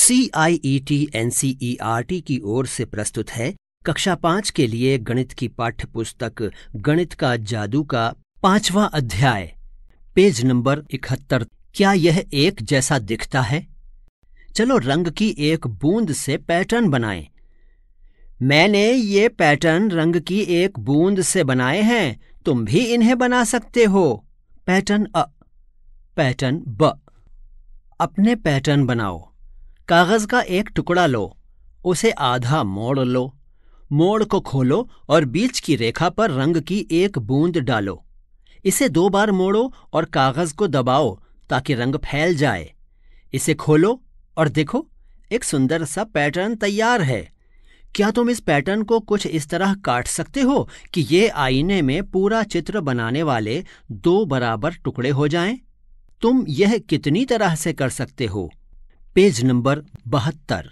C I E T N C E R T की ओर से प्रस्तुत है कक्षा पांच के लिए गणित की पाठ्य पुस्तक गणित का जादू का पांचवा अध्याय पेज नंबर इकहत्तर क्या यह एक जैसा दिखता है चलो रंग की एक बूंद से पैटर्न बनाएं। मैंने ये पैटर्न रंग की एक बूंद से बनाए हैं तुम भी इन्हें बना सकते हो पैटर्न अ पैटर्न ब अपने पैटर्न बनाओ कागज का एक टुकड़ा लो उसे आधा मोड़ लो मोड़ को खोलो और बीच की रेखा पर रंग की एक बूंद डालो इसे दो बार मोड़ो और कागज को दबाओ ताकि रंग फैल जाए इसे खोलो और देखो एक सुंदर सा पैटर्न तैयार है क्या तुम इस पैटर्न को कुछ इस तरह काट सकते हो कि ये आईने में पूरा चित्र बनाने वाले दो बराबर टुकड़े हो जाएं? तुम यह कितनी तरह से कर सकते हो पेज नंबर बहत्तर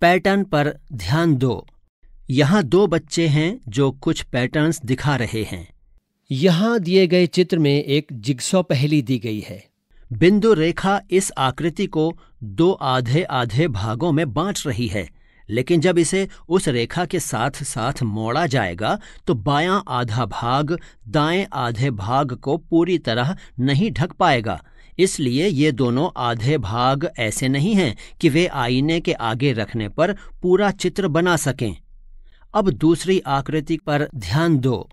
पैटर्न पर ध्यान दो यहाँ दो बच्चे हैं जो कुछ पैटर्न्स दिखा रहे हैं यहाँ दिए गए चित्र में एक जिग्सो पहली दी गई है बिंदु रेखा इस आकृति को दो आधे आधे भागों में बांट रही है लेकिन जब इसे उस रेखा के साथ साथ मोड़ा जाएगा तो बायां आधा भाग दाएं आधे भाग को पूरी तरह नहीं ढक पाएगा इसलिए ये दोनों आधे भाग ऐसे नहीं हैं कि वे आईने के आगे रखने पर पूरा चित्र बना सकें अब दूसरी आकृति पर ध्यान दो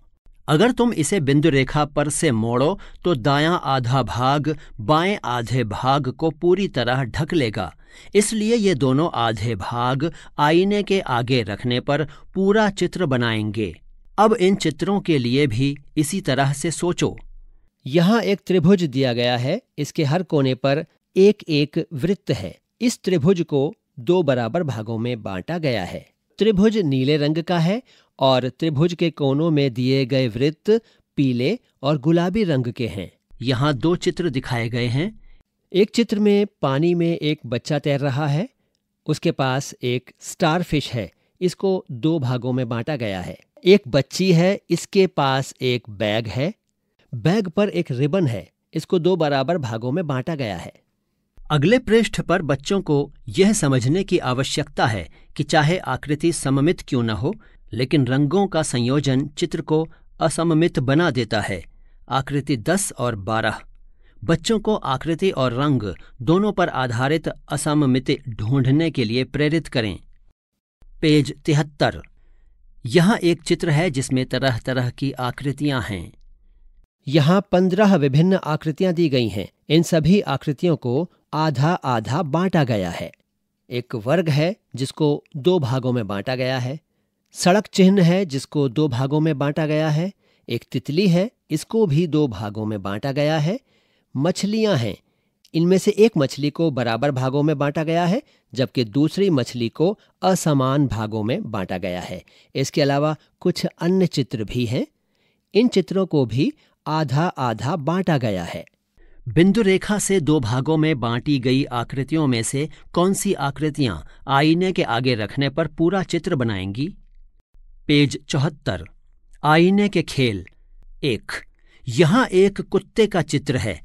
अगर तुम इसे बिंदु रेखा पर से मोड़ो तो दायां आधा भाग बाएं आधे भाग को पूरी तरह ढक लेगा इसलिए ये दोनों आधे भाग आईने के आगे रखने पर पूरा चित्र बनाएंगे अब इन चित्रों के लिए भी इसी तरह से सोचो यहाँ एक त्रिभुज दिया गया है इसके हर कोने पर एक एक वृत्त है इस त्रिभुज को दो बराबर भागों में बांटा गया है त्रिभुज नीले रंग का है और त्रिभुज के कोनों में दिए गए वृत्त पीले और गुलाबी रंग के हैं यहाँ दो चित्र दिखाए गए हैं एक चित्र में पानी में एक बच्चा तैर रहा है उसके पास एक स्टार फिश है इसको दो भागों में बांटा गया है एक बच्ची है इसके पास एक बैग है बैग पर एक रिबन है इसको दो बराबर भागों में बांटा गया है अगले पृष्ठ पर बच्चों को यह समझने की आवश्यकता है कि चाहे आकृति सममित क्यों न हो लेकिन रंगों का संयोजन चित्र को असममित बना देता है आकृति 10 और 12 बच्चों को आकृति और रंग दोनों पर आधारित असममित ढूंढने के लिए प्रेरित करें पेज तिहत्तर यहाँ एक चित्र है जिसमें तरह तरह की आकृतियां हैं यहाँ पंद्रह विभिन्न आकृतियां दी गई हैं इन सभी आकृतियों को आधा आधा बांटा गया है एक वर्ग है जिसको दो भागों में बांटा गया है सड़क चिन्ह है जिसको दो भागों में बांटा गया है एक तितली है इसको भी दो भागों में बांटा गया है मछलियां हैं इनमें से एक मछली को बराबर भागों में बांटा गया है जबकि दूसरी मछली को असमान भागों में बांटा गया है इसके अलावा कुछ अन्य चित्र भी हैं इन चित्रों को भी आधा आधा बांटा गया है बिंदु रेखा से दो भागों में बांटी गई आकृतियों में से कौन सी आकृतियां आईने के आगे रखने पर पूरा चित्र बनाएंगी पेज चौहत्तर आईने के खेल एक यहां एक कुत्ते का चित्र है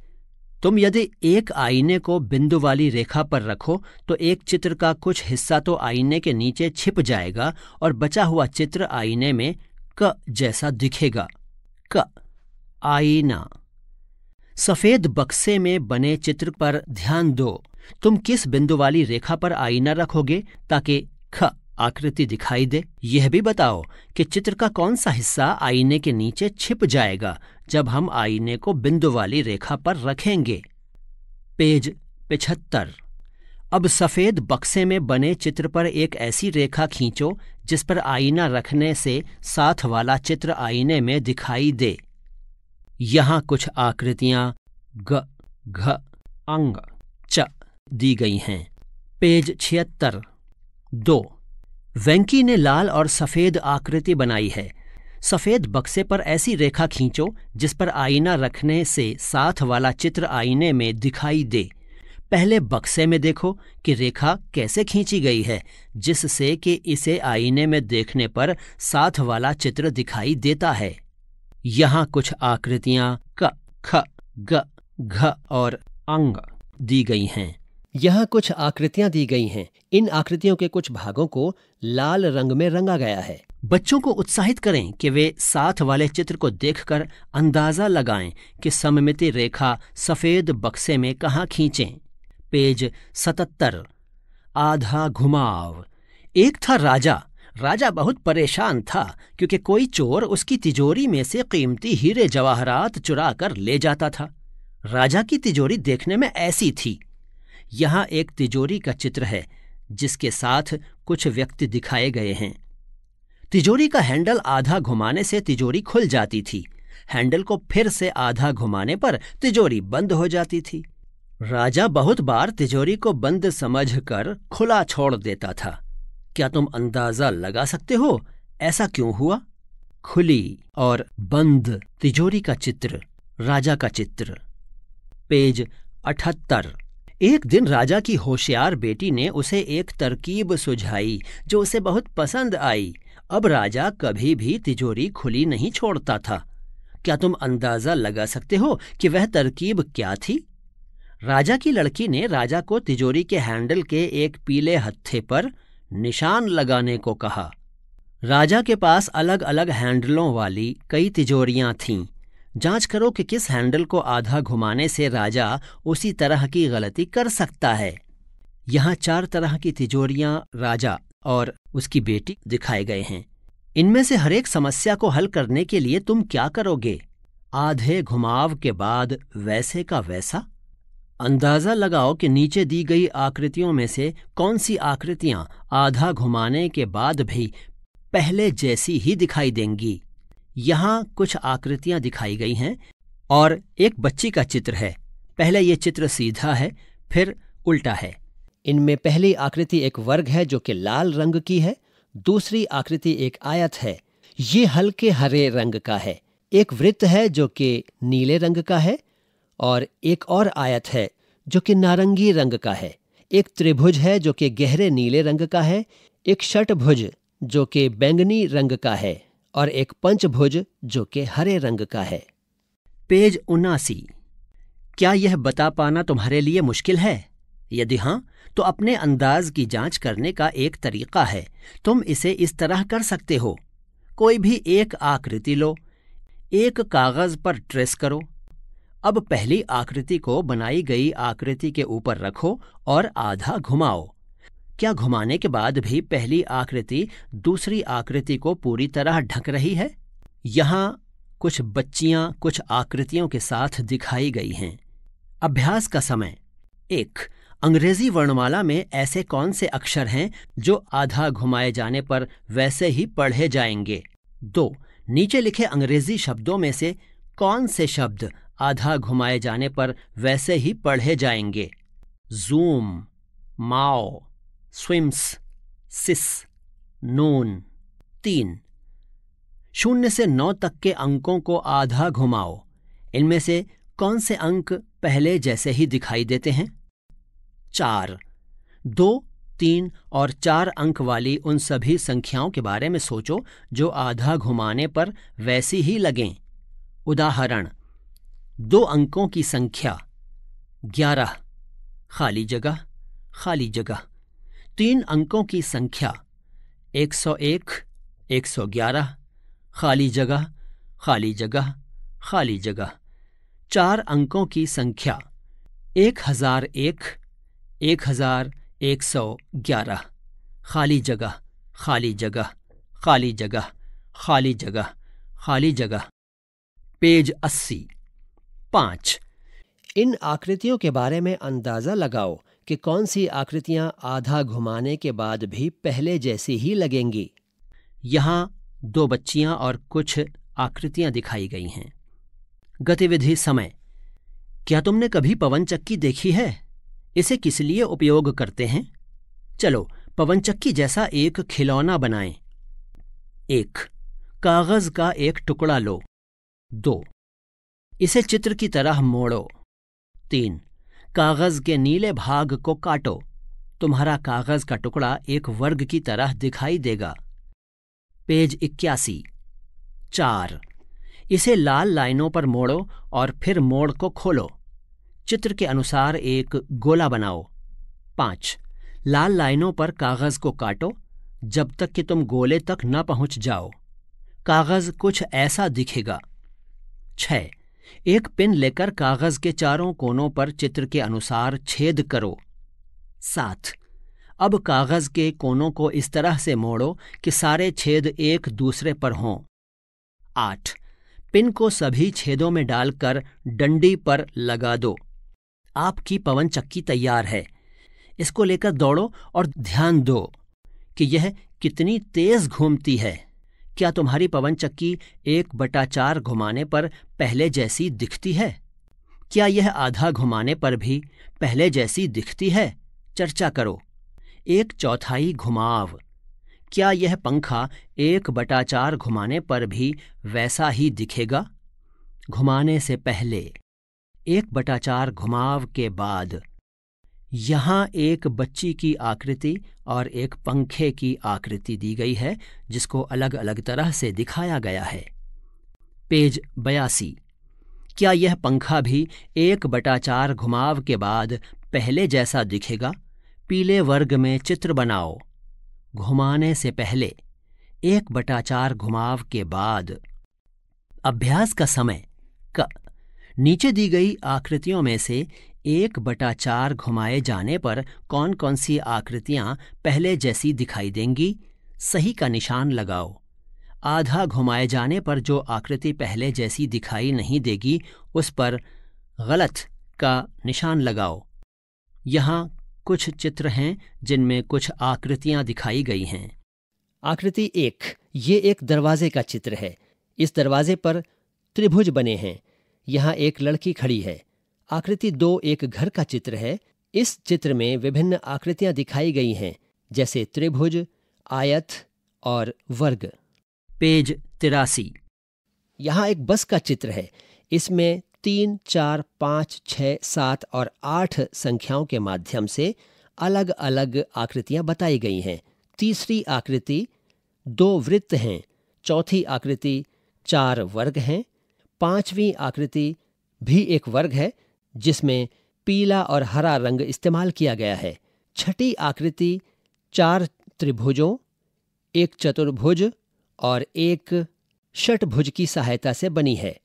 तुम यदि एक आईने को बिंदु वाली रेखा पर रखो तो एक चित्र का कुछ हिस्सा तो आईने के नीचे छिप जाएगा और बचा हुआ चित्र आईने में क जैसा दिखेगा क आईना सफेद बक्से में बने चित्र पर ध्यान दो तुम किस बिंदु वाली रेखा पर आईना रखोगे ताकि ख आकृति दिखाई दे यह भी बताओ कि चित्र का कौन सा हिस्सा आईने के नीचे छिप जाएगा जब हम आईने को बिंदु वाली रेखा पर रखेंगे पेज पिछहत्तर अब सफेद बक्से में बने चित्र पर एक ऐसी रेखा खींचो जिस पर आईना रखने से साथ वाला चित्र आईने में दिखाई दे यहाँ कुछ आकृतियां ग घ अंग च दी गई हैं पेज छिहत्तर दो वेंकी ने लाल और सफ़ेद आकृति बनाई है सफ़ेद बक्से पर ऐसी रेखा खींचो जिस पर आईना रखने से साथ वाला चित्र आईने में दिखाई दे पहले बक्से में देखो कि रेखा कैसे खींची गई है जिससे कि इसे आईने में देखने पर साथ वाला चित्र दिखाई देता है यहाँ कुछ आकृतियाँ क ख ग घ और अंग दी गई हैं यहाँ कुछ आकृतियाँ दी गई हैं इन आकृतियों के कुछ भागों को लाल रंग में रंगा गया है बच्चों को उत्साहित करें कि वे साथ वाले चित्र को देखकर अंदाजा लगाएं कि सममिति रेखा सफेद बक्से में कहाँ खींचें पेज सतर आधा घुमाव एक था राजा राजा बहुत परेशान था क्योंकि कोई चोर उसकी तिजोरी में से कीमती हीरे जवाहरात चुरा कर ले जाता था राजा की तिजोरी देखने में ऐसी थी यहाँ एक तिजोरी का चित्र है जिसके साथ कुछ व्यक्ति दिखाए गए हैं तिजोरी का हैंडल आधा घुमाने से तिजोरी खुल जाती थी हैंडल को फिर से आधा घुमाने पर तिजोरी बंद हो जाती थी राजा बहुत बार तिजोरी को बंद समझकर खुला छोड़ देता था क्या तुम अंदाजा लगा सकते हो ऐसा क्यों हुआ खुली और बंद तिजोरी का चित्र राजा का चित्र पेज अठहत्तर एक दिन राजा की होशियार बेटी ने उसे एक तरकीब सुझाई जो उसे बहुत पसंद आई अब राजा कभी भी तिजोरी खुली नहीं छोड़ता था क्या तुम अंदाजा लगा सकते हो कि वह तरकीब क्या थी राजा की लड़की ने राजा को तिजोरी के हैंडल के एक पीले हत्थे पर निशान लगाने को कहा राजा के पास अलग अलग हैंडलों वाली कई तिजोरियां थीं जांच करो कि किस हैंडल को आधा घुमाने से राजा उसी तरह की गलती कर सकता है यहां चार तरह की तिजोरियां राजा और उसकी बेटी दिखाए गए हैं इनमें से हरेक समस्या को हल करने के लिए तुम क्या करोगे आधे घुमाव के बाद वैसे का वैसा अंदाज़ा लगाओ कि नीचे दी गई आकृतियों में से कौन सी आकृतियां आधा घुमाने के बाद भी पहले जैसी ही दिखाई देंगी यहाँ कुछ आकृतियां दिखाई गई हैं और एक बच्ची का चित्र है पहले ये चित्र सीधा है फिर उल्टा है इनमें पहली आकृति एक वर्ग है जो कि लाल रंग की है दूसरी आकृति एक आयत है ये हल्के हरे रंग का है एक वृत्त है जो कि नीले रंग का है और एक और आयत है जो कि नारंगी रंग का है एक त्रिभुज है जो कि गहरे नीले रंग का है एक षटभुज जो कि बैंगनी रंग का है और एक पंचभुज जो कि हरे रंग का है पेज उनासी क्या यह बता पाना तुम्हारे लिए मुश्किल है यदि हाँ तो अपने अंदाज की जांच करने का एक तरीका है तुम इसे इस तरह कर सकते हो कोई भी एक आकृति लो एक कागज पर ट्रेस करो अब पहली आकृति को बनाई गई आकृति के ऊपर रखो और आधा घुमाओ क्या घुमाने के बाद भी पहली आकृति दूसरी आकृति को पूरी तरह ढक रही है यहाँ कुछ बच्चियां कुछ आकृतियों के साथ दिखाई गई हैं अभ्यास का समय एक अंग्रेजी वर्णमाला में ऐसे कौन से अक्षर हैं जो आधा घुमाए जाने पर वैसे ही पढ़े जाएंगे दो नीचे लिखे अंग्रेजी शब्दों में से कौन से शब्द आधा घुमाए जाने पर वैसे ही पढ़े जाएंगे जूम माओ स्विम्स सिस नून तीन शून्य से नौ तक के अंकों को आधा घुमाओ इनमें से कौन से अंक पहले जैसे ही दिखाई देते हैं चार दो तीन और चार अंक वाली उन सभी संख्याओं के बारे में सोचो जो आधा घुमाने पर वैसी ही लगें उदाहरण दो अंकों की संख्या ग्यारह खाली जगह खाली जगह तीन अंकों की संख्या एक सौ एक एक सौ ग्यारह खाली जगह खाली जगह खाली जगह चार अंकों की संख्या एक हजार एक एक हजार एक सौ ग्यारह खाली जगह खाली जगह खाली जगह खाली जगह खाली जगह पेज अस्सी पांच इन आकृतियों के बारे में अंदाजा लगाओ कि कौन सी आकृतियां आधा घुमाने के बाद भी पहले जैसी ही लगेंगी यहाँ दो बच्चियां और कुछ आकृतियां दिखाई गई हैं गतिविधि समय क्या तुमने कभी पवन चक्की देखी है इसे किस लिए उपयोग करते हैं चलो पवन चक्की जैसा एक खिलौना बनाएं। एक कागज का एक टुकड़ा लो दो इसे चित्र की तरह मोड़ो तीन कागज के नीले भाग को काटो तुम्हारा कागज का टुकड़ा एक वर्ग की तरह दिखाई देगा पेज इक्यासी चार इसे लाल लाइनों पर मोड़ो और फिर मोड़ को खोलो चित्र के अनुसार एक गोला बनाओ पांच लाल लाइनों पर कागज को काटो जब तक कि तुम गोले तक न पहुंच जाओ कागज कुछ ऐसा दिखेगा छः एक पिन लेकर कागज के चारों कोनों पर चित्र के अनुसार छेद करो साथ अब कागज के कोनों को इस तरह से मोड़ो कि सारे छेद एक दूसरे पर हों आठ पिन को सभी छेदों में डालकर डंडी पर लगा दो आपकी पवन चक्की तैयार है इसको लेकर दौड़ो और ध्यान दो कि यह कितनी तेज घूमती है क्या तुम्हारी पवन चक्की एक बटा चार घुमाने पर पहले जैसी दिखती है क्या यह आधा घुमाने पर भी पहले जैसी दिखती है चर्चा करो एक चौथाई घुमाव क्या यह पंखा एक बटा चार घुमाने पर भी वैसा ही दिखेगा घुमाने से पहले एक बटा चार घुमाव के बाद यहाँ एक बच्ची की आकृति और एक पंखे की आकृति दी गई है जिसको अलग अलग तरह से दिखाया गया है पेज बयासी क्या यह पंखा भी एक बटा चार घुमाव के बाद पहले जैसा दिखेगा पीले वर्ग में चित्र बनाओ घुमाने से पहले एक बटा चार घुमाव के बाद अभ्यास का समय क नीचे दी गई आकृतियों में से एक बटा चार घुमाए जाने पर कौन कौन सी आकृतियां पहले जैसी दिखाई देंगी सही का निशान लगाओ आधा घुमाए जाने पर जो आकृति पहले जैसी दिखाई नहीं देगी उस पर गलत का निशान लगाओ यहाँ कुछ चित्र हैं जिनमें कुछ आकृतियां दिखाई गई हैं आकृति एक ये एक दरवाजे का चित्र है इस दरवाजे पर त्रिभुज बने हैं यहाँ एक लड़की खड़ी है आकृति दो एक घर का चित्र है इस चित्र में विभिन्न आकृतियां दिखाई गई हैं जैसे त्रिभुज आयत और वर्ग पेज तिरासी यहाँ एक बस का चित्र है इसमें तीन चार पाँच छ सात और आठ संख्याओं के माध्यम से अलग अलग आकृतियां बताई गई हैं तीसरी आकृति दो वृत्त हैं चौथी आकृति चार वर्ग हैं पांचवी आकृति भी एक वर्ग है जिसमें पीला और हरा रंग इस्तेमाल किया गया है छठी आकृति चार त्रिभुजों एक चतुर्भुज और एक षटभुज की सहायता से बनी है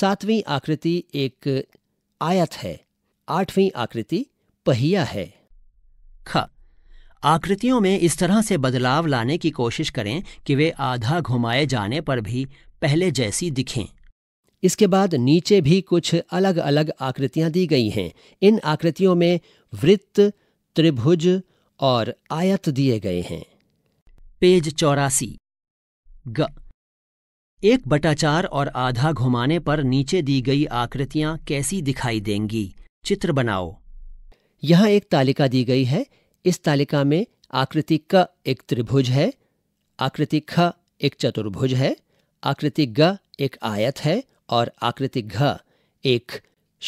सातवीं आकृति एक आयत है आठवीं आकृति पहिया है ख आकृतियों में इस तरह से बदलाव लाने की कोशिश करें कि वे आधा घुमाए जाने पर भी पहले जैसी दिखें इसके बाद नीचे भी कुछ अलग अलग आकृतियां दी गई हैं इन आकृतियों में वृत्त त्रिभुज और आयत दिए गए हैं पेज चौरासी ग एक बटाचार और आधा घुमाने पर नीचे दी गई आकृतियां कैसी दिखाई देंगी चित्र बनाओ यहां एक तालिका दी गई है इस तालिका में आकृति क एक त्रिभुज है आकृति ख एक चतुर्भुज है आकृति ग एक आयत है और आकृति घ एक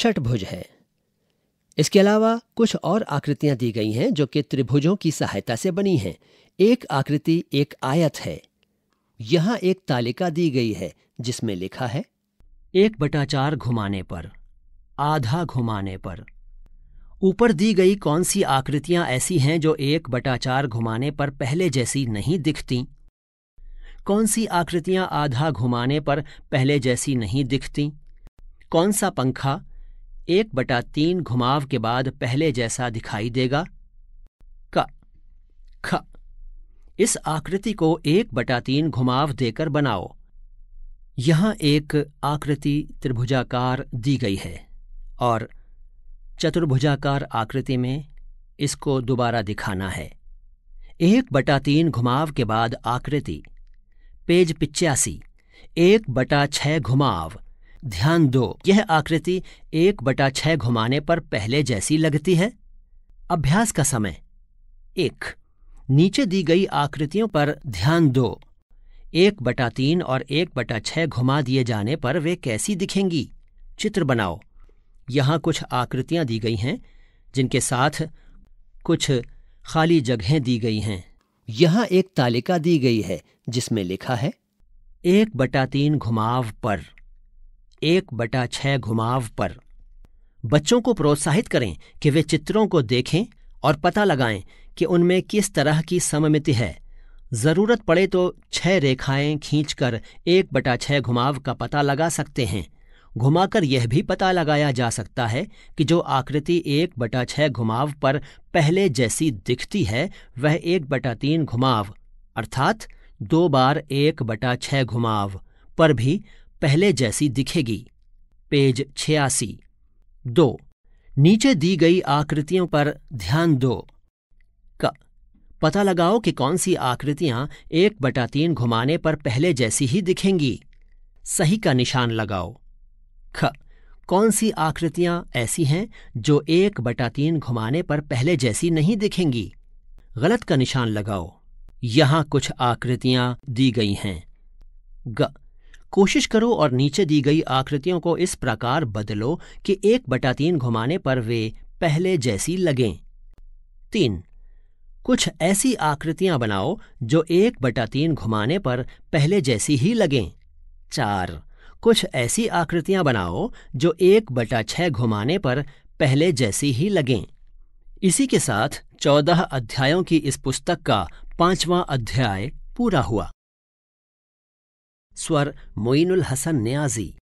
षटभुज है इसके अलावा कुछ और आकृतियां दी गई हैं जो कि त्रिभुजों की सहायता से बनी हैं एक आकृति एक आयत है यहां एक तालिका दी गई है जिसमें लिखा है एक बटा चार घुमाने पर आधा घुमाने पर ऊपर दी गई कौन सी आकृतियां ऐसी हैं जो एक बटा चार घुमाने पर पहले जैसी नहीं दिखती कौन सी आकृतियां आधा घुमाने पर पहले जैसी नहीं दिखती कौन सा पंखा एक बटा तीन घुमाव के बाद पहले जैसा दिखाई देगा क ख इस आकृति को एक बटा तीन घुमाव देकर बनाओ यहां एक आकृति त्रिभुजाकार दी गई है और चतुर्भुजाकार आकृति में इसको दोबारा दिखाना है एक बटा तीन घुमाव के बाद आकृति पेज पिचासी एक बटा छह घुमाव ध्यान दो यह आकृति एक बटा छह घुमाने पर पहले जैसी लगती है अभ्यास का समय एक नीचे दी गई आकृतियों पर ध्यान दो एक बटा तीन और एक बटा छह घुमा दिए जाने पर वे कैसी दिखेंगी चित्र बनाओ यहाँ कुछ आकृतियां दी गई हैं जिनके साथ कुछ खाली जगहें दी गई हैं यहां एक तालिका दी गई है जिसमें लिखा है एक बटा तीन घुमाव पर एक बटा छह घुमाव पर बच्चों को प्रोत्साहित करें कि वे चित्रों को देखें और पता लगाएं कि उनमें किस तरह की सममिति है ज़रूरत पड़े तो छह रेखाएं खींचकर एक बटा छह घुमाव का पता लगा सकते हैं घुमाकर यह भी पता लगाया जा सकता है कि जो आकृति एक बटा छह घुमाव पर पहले जैसी दिखती है वह एक बटा तीन घुमाव अर्थात दो बार एक बटा छह घुमाव पर भी पहले जैसी दिखेगी पेज छियासी दो नीचे दी गई आकृतियों पर ध्यान दो का पता लगाओ कि कौन सी आकृतियां एक बटा तीन घुमाने पर पहले जैसी ही दिखेंगी सही का निशान लगाओ ख कौन सी आकृतियां ऐसी हैं जो एक बटा तीन घुमाने पर पहले जैसी नहीं दिखेंगी गलत का निशान लगाओ यहां कुछ आकृतियां दी गई हैं ग कोशिश करो और नीचे दी गई आकृतियों को इस प्रकार बदलो कि एक बटा तीन घुमाने पर वे पहले जैसी लगें तीन कुछ ऐसी आकृतियां बनाओ जो एक बटा तीन घुमाने पर पहले जैसी ही लगें चार कुछ ऐसी आकृतियां बनाओ जो एक बटा छह घुमाने पर पहले जैसी ही लगें इसी के साथ चौदह अध्यायों की इस पुस्तक का पांचवां अध्याय पूरा हुआ स्वर मोइनुल हसन न्याजी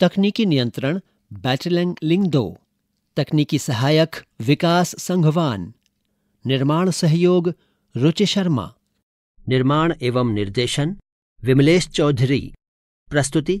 तकनीकी नियंत्रण बैटलंग लिंगदो तकनीकी सहायक विकास संघवान निर्माण सहयोग रुचि शर्मा निर्माण एवं निर्देशन विमलेश चौधरी प्रस्तुति